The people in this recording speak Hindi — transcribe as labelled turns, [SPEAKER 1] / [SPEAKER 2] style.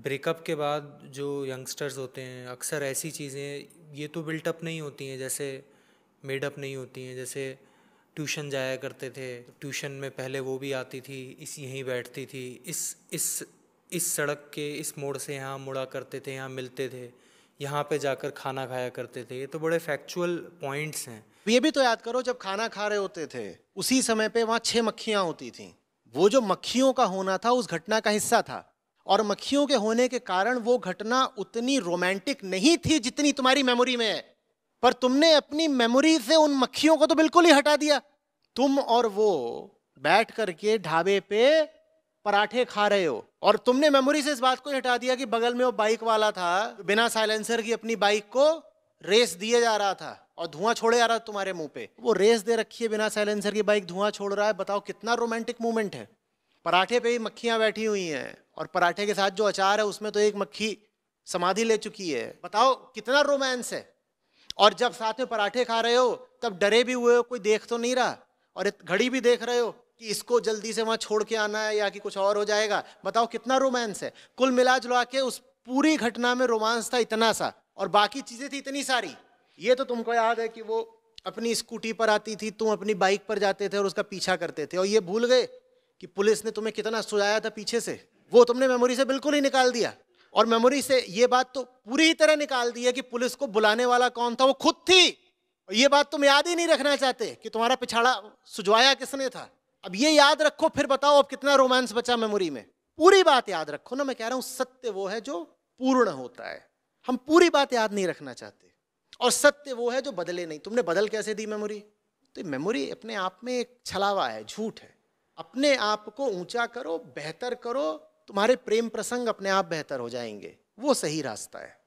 [SPEAKER 1] ब्रेकअप के बाद जो यंगस्टर्स होते हैं अक्सर ऐसी चीज़ें ये तो बिल्टअप नहीं होती हैं जैसे मेडअप नहीं होती हैं जैसे ट्यूशन जाया करते थे ट्यूशन में पहले वो भी आती थी इस यहीं बैठती थी इस इस इस सड़क के इस मोड़ से यहाँ मुड़ा करते थे यहाँ मिलते थे यहाँ पे जाकर खाना खाया करते थे ये तो बड़े फैक्चुअल पॉइंट्स हैं
[SPEAKER 2] ये भी तो याद करो जब खाना खा रहे होते थे उसी समय पे वहाँ छः मक्खियाँ होती थी वो जो मक्खियों का होना था उस घटना का हिस्सा था और मक्खियों के होने के कारण वो घटना उतनी रोमांटिक नहीं थी जितनी तुम्हारी मेमोरी में है पर तुमने अपनी मेमोरी से उन मक्खियों को तो बिल्कुल ही हटा दिया तुम और वो बैठ करके ढाबे पे पराठे खा रहे हो और तुमने मेमोरी से इस बात को हटा दिया कि बगल में वो बाइक वाला था बिना साइलेंसर की अपनी बाइक को रेस दिए जा रहा था और धुआं छोड़े जा रहा था तुम्हारे मुंह पे वो रेस दे रखी है बिना साइलेंसर की बाइक धुआं छोड़ रहा है बताओ कितना रोमांटिक मूवमेंट है पराठे पे ही मक्खियाँ बैठी हुई हैं और पराठे के साथ जो अचार है उसमें तो एक मक्खी समाधि ले चुकी है बताओ कितना रोमांस है और जब साथ में पराठे खा रहे हो तब डरे भी हुए हो कोई देख तो नहीं रहा और घड़ी भी देख रहे हो कि इसको जल्दी से वहाँ छोड़ के आना है या कि कुछ और हो जाएगा बताओ कितना रोमांस है कुल मिला जुला के उस पूरी घटना में रोमांस था इतना सा और बाकी चीज़ें थी इतनी सारी ये तो तुमको याद है कि वो अपनी स्कूटी पर आती थी तुम अपनी बाइक पर जाते थे और उसका पीछा करते थे और ये भूल गए कि पुलिस ने तुम्हें कितना सुझाया था पीछे से वो तुमने मेमोरी से बिल्कुल ही निकाल दिया और मेमोरी से ये बात तो पूरी तरह निकाल दी है कि पुलिस को बुलाने वाला कौन था वो खुद थी और ये बात तुम याद ही नहीं रखना चाहते कि तुम्हारा पिछाड़ा सुझवाया किसने था अब ये याद रखो फिर बताओ अब कितना रोमांस बचा मेमोरी में पूरी बात याद रखो ना मैं कह रहा हूं सत्य वो है जो पूर्ण होता है हम पूरी बात याद नहीं रखना चाहते और सत्य वो है जो बदले नहीं तुमने बदल कैसे दी मेमोरी तो मेमोरी अपने आप में एक छलावा है झूठ है अपने आप को ऊंचा करो बेहतर करो तुम्हारे प्रेम प्रसंग अपने आप बेहतर हो जाएंगे वो सही रास्ता है